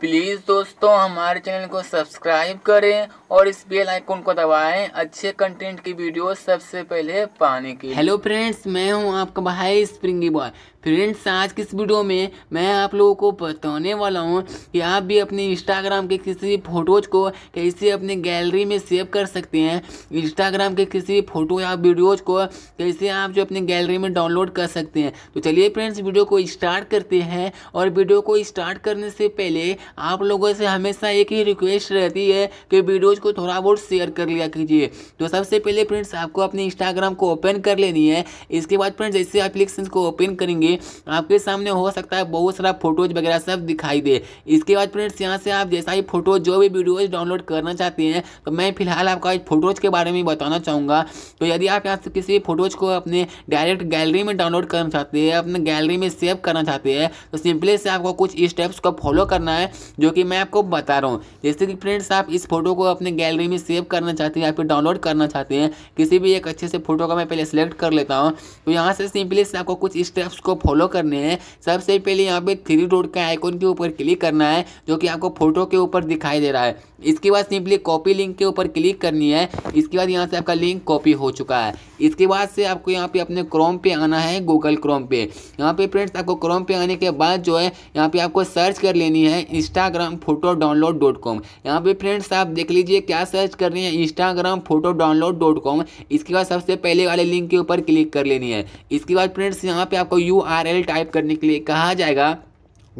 Please दोस्तों हमारे channel को सब्सक्राइब करें और इस बेल आइकन को दबाएं अच्छे कंटेंट की वीडियो सबसे पहले पाने के हेलो फ्रेंड्स मैं हूं आपका भाई स्प्रिंगी बॉय फ्रेंड्स आज की इस वीडियो में मैं आप लोगों को बताने वाला हूं कि आप भी अपने इंस्टाग्राम के किसी भी फोटोज को कैसे अपने गैलरी में सेव कर सकते हैं इंस्टाग्राम के किसी भी फोटो या वीडियोज को कैसे आप जो अपने गैलरी में डाउनलोड कर सकते हैं तो चलिए फ्रेंड्स वीडियो को स्टार्ट करते हैं और वीडियो को स्टार्ट करने से पहले आप लोगों से हमेशा एक ही रिक्वेस्ट रहती है कि वीडियोज़ को थोड़ा बहुत शेयर कर लिया कीजिए तो सबसे पहले फ्रेंड्स आपको अपने इंस्टाग्राम को ओपन कर लेनी है इसके बाद फ्रेंड्स जैसे एप्लीकेशन को ओपन करेंगे आपके सामने हो सकता है बहुत सारा फोटोज वगैरह सब दिखाई दे इसके बाद फ्रेंड्स यहाँ से आप जैसा ही फोटो जो भी वीडियोज डाउनलोड करना चाहते हैं तो मैं फिलहाल आपका फोटोज के बारे में बताना चाहूँगा तो यदि आप यहाँ से किसी फोटोज को अपने डायरेक्ट गैलरी में डाउनलोड करना चाहते हैं अपने गैलरी में सेव करना चाहते हैं तो सिंपली से आपको कुछ स्टेप्स को फॉलो करना है जो कि मैं आपको बता रहा हूँ जैसे कि फ्रेंड्स आप इस फोटो को अपने गैलरी में सेव करना चाहते हैं या फिर डाउनलोड करना चाहते हैं किसी भी एक अच्छे से फोटो का मैं पहले सेलेक्ट कर लेता हूँ तो यहाँ से सिंपली से आपको कुछ स्टेप्स को फॉलो करने हैं सबसे पहले यहाँ पे थ्री रोड के आइकॉन के ऊपर क्लिक करना है जो कि आपको फोटो के ऊपर दिखाई दे रहा है इसके बाद सिंपली कॉपी लिंक के ऊपर क्लिक करनी है इसके बाद यहाँ से आपका लिंक कॉपी हो चुका है इसके बाद से आपको यहाँ पे अपने क्रोम पे आना है गूगल क्रोम पे यहाँ पे फ्रेंड्स आपको क्रोम पे आने के बाद जो है यहाँ पे आपको सर्च कर लेनी है इस Instagram photo download dot com यहाँ पर फ्रेंड्स आप देख लीजिए क्या सर्च कर रहे हैं Instagram photo download dot com इसके बाद सबसे पहले वाले लिंक के ऊपर क्लिक कर लेनी है इसके बाद फ्रेंड्स यहाँ पर आपको यू टाइप करने के लिए कहा जाएगा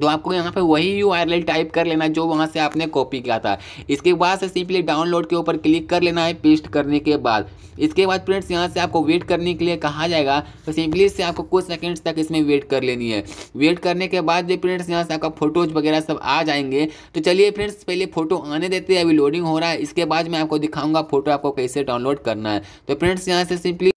तो आपको यहाँ पे वही यू टाइप कर लेना जो वहाँ से आपने कॉपी किया था इसके बाद से सिंपली डाउनलोड के ऊपर क्लिक कर लेना है पेस्ट करने के बाद इसके बाद फ्रेंड्स यहाँ से आपको वेट करने के लिए कहा जाएगा तो सिंपली से आपको कुछ सेकेंड्स तक इसमें वेट कर लेनी है वेट करने के बाद जो फ्रेंड्स यहाँ से आपका फोटोज वगैरह सब आ जाएंगे तो चलिए फ्रेंड्स पहले फोटो आने देते हैं अभी लोडिंग हो रहा है इसके बाद मैं आपको दिखाऊंगा फोटो आपको कैसे डाउनलोड करना है तो फ्रेंड्स यहाँ से सिंपली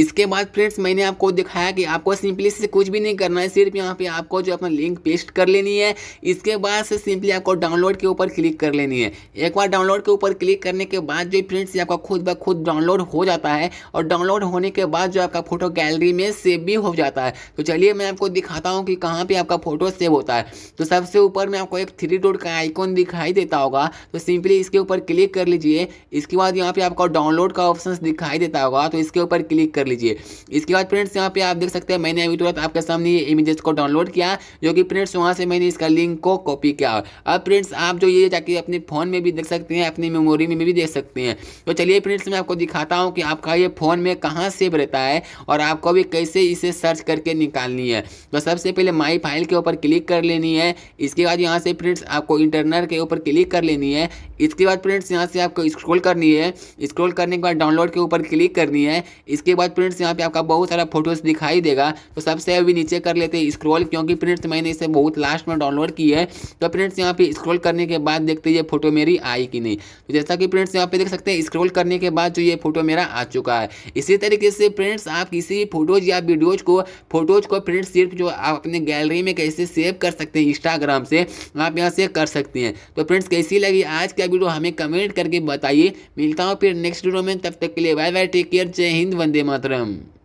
इसके बाद फ्रेंड्स मैंने आपको दिखाया कि आपको सिंपली से कुछ भी नहीं करना है सिर्फ यहाँ पे आपको जो अपना लिंक पेस्ट कर लेनी है इसके बाद से सिंपली आपको डाउनलोड के ऊपर क्लिक कर लेनी है एक बार डाउनलोड के ऊपर क्लिक करने के बाद जो फ्रेंड्स आपका खुद ब खुद डाउनलोड हो जाता है और डाउनलोड होने के बाद जो आपका फोटो गैलरी में सेव भी हो जाता है तो चलिए मैं आपको दिखाता हूँ कि कहाँ पर आपका फोटो सेव होता है तो सबसे ऊपर में आपको एक थ्री डोड का आइकॉन दिखाई देता होगा तो सिंपली इसके ऊपर क्लिक कर लीजिए इसके बाद यहाँ पर आपको डाउनलोड का ऑप्शन दिखाई देता होगा तो इसके ऊपर क्लिक कर लीजिए इसके बाद फ्रेंड्स यहाँ पे आप देख सकते हैं मैंने अभी तुरंत आपके सामने ये इमेजेस को डाउनलोड किया जो कि फ्रेंड्स वहाँ से मैंने इसका लिंक को कॉपी किया अब फ्रेंड्स आप जो ये जाके अपने फ़ोन में भी देख सकते हैं अपनी मेमोरी में भी देख सकते हैं तो चलिए फ्रेंड्स मैं आपको दिखाता हूँ कि आपका ये फ़ोन में कहाँ सेव रहता है और आपको भी कैसे इसे सर्च करके निकालनी है तो सबसे पहले माई फाइल के ऊपर क्लिक कर लेनी है इसके बाद यहाँ से फ्रेंड्स आपको इंटरनल के ऊपर क्लिक कर लेनी है इसके बाद फ्रेंड्स यहाँ से आपको स्क्रॉल करनी है स्क्रॉल करने के बाद डाउनलोड के ऊपर क्लिक करनी है इसके बाद बाद प्रिंट्स यहाँ पे आपका बहुत सारा फोटोज दिखाई देगा तो सबसे अभी नीचे कर लेते हैं स्क्रॉल क्योंकि प्रिंट्स मैंने इसे बहुत लास्ट में डाउनलोड की है तो प्रिंट्स यहाँ पे स्क्रॉल करने के बाद देखते ये फोटो मेरी आई कि नहीं तो जैसा कि प्रिंट्स यहाँ पे देख सकते हैं स्क्रॉल करने के बाद जो ये फोटो मेरा आ चुका है इसी तरीके से प्रिंट्स आप किसी भी फोटोज या वीडियोज को फोटोज को फ्रेंड्स सिर्फ जो आप अपने गैलरी में कैसे सेव कर सकते हैं इंस्टाग्राम से आप यहाँ से कर सकते हैं तो प्रिंट्स कैसी लगी आज का वीडियो हमें कमेंट करके बताइए मिलता हूँ फिर नेक्स्ट वीडियो में तब तक के लिए बाय बाय टेक केयर जय हिंद वंदे माता Instagram.